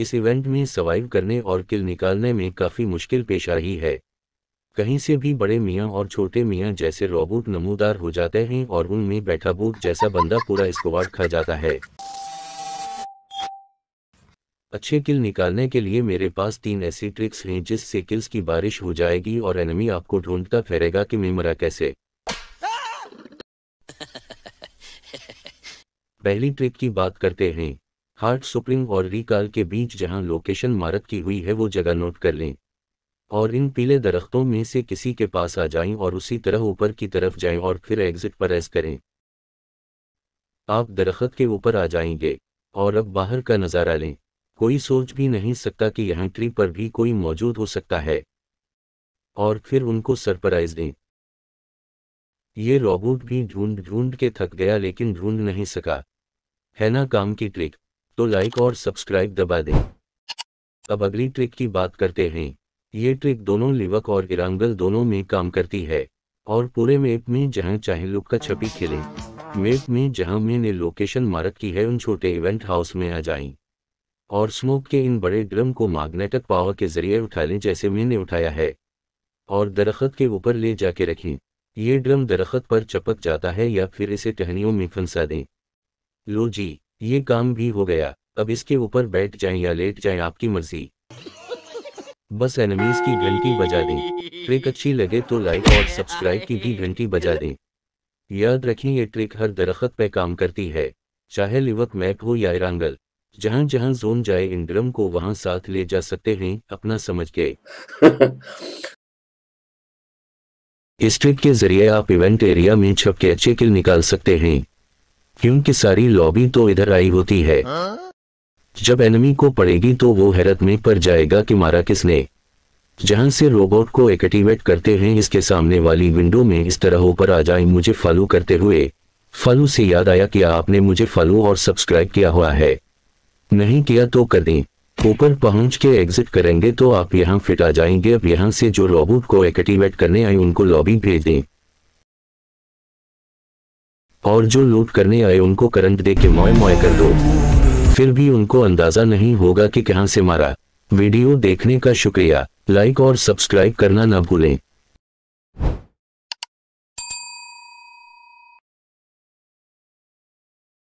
इस इवेंट में सर्वाइव करने और किल निकालने में काफ़ी मुश्किल पेश आ रही है कहीं से भी बड़े मियाँ और छोटे मियाँ जैसे रोबोट नमूदार हो जाते हैं और उनमें बैठा बूट जैसा बंदा पूरा स्क्वाड खा जाता है अच्छे किल निकालने के लिए मेरे पास तीन ऐसी ट्रिक्स हैं जिससे किल्स की बारिश हो जाएगी और एनमी आपको ढूंढता फेरेगा कि मैं मरा कैसे पहली ट्रिक की बात करते हैं हार्ट सुप्रीम और रिकाल के बीच जहां लोकेशन मारत की हुई है वो जगह नोट कर लें और इन पीले दरख्तों में से किसी के पास आ जाएं और उसी तरह ऊपर की तरफ जाएं और फिर एग्जिट पर एस करें आप दरख्त के ऊपर आ जाएंगे और अब बाहर का नज़ारा लें कोई सोच भी नहीं सकता कि यहाँ ट्री पर भी कोई मौजूद हो सकता है और फिर उनको सरप्राइज दें ये रॉबोट भी ढूंढ ढूंढ के थक गया लेकिन ढूंढ नहीं सका है ना काम की ट्रिक तो लाइक और सब्सक्राइब दबा दें अब अगली ट्रिक की बात करते हैं ये ट्रिक दोनों लिवक और इरांगल दोनों में काम करती है और पूरे मेप में जहाँ चाहे का छपी खेले मेप में जहाँ मैंने लोकेशन मारक की है उन छोटे इवेंट हाउस में आ जाएं और स्मोक के इन बड़े ड्रम को मैग्नेटिक पावर के जरिए उठा लें जैसे मैंने उठाया है और दरख्त के ऊपर ले जाके रखें ये ड्रम दरख्त पर चपक जाता है या फिर इसे टहनियों में फंसा दें लो जी ये काम भी हो गया अब इसके ऊपर बैठ जाए या लेट जाए आपकी मर्जी बस एनिमीज की घंटी बजा दें ट्रिक अच्छी लगे तो लाइक और सब्सक्राइब की भी घंटी बजा दें याद रखें ये ट्रिक हर दरख्त पे काम करती है चाहे लिवक मैप हो या इरांगल जहाँ जहाँ जोन जाए इंद्रम को वहाँ साथ ले जा सकते हैं अपना समझ के इस ट्रिक के जरिए आप इवेंट एरिया में छप के अच्छे किल निकाल सकते हैं क्योंकि सारी लॉबी तो इधर आई होती है जब एनिमी को पड़ेगी तो वो हैरत में पड़ जाएगा कि मारा किसने जहां से रोबोट को एक्टिवेट करते हैं इसके सामने वाली विंडो में इस तरह ऊपर आ जाए मुझे फॉलो करते हुए फॉलो से याद आया कि आपने मुझे फॉलो और सब्सक्राइब किया हुआ है नहीं किया तो कर दें ऊपर पहुंच के एग्जिट करेंगे तो आप यहाँ फिट आ जाएंगे अब यहाँ से जो रोबोट को एक्टिवेट करने आए उनको लॉबी भेज दें और जो लूट करने आए उनको करंट दे के मोए मोए कर दो फिर भी उनको अंदाजा नहीं होगा कि कहाँ से मारा वीडियो देखने का शुक्रिया लाइक और सब्सक्राइब करना ना भूलें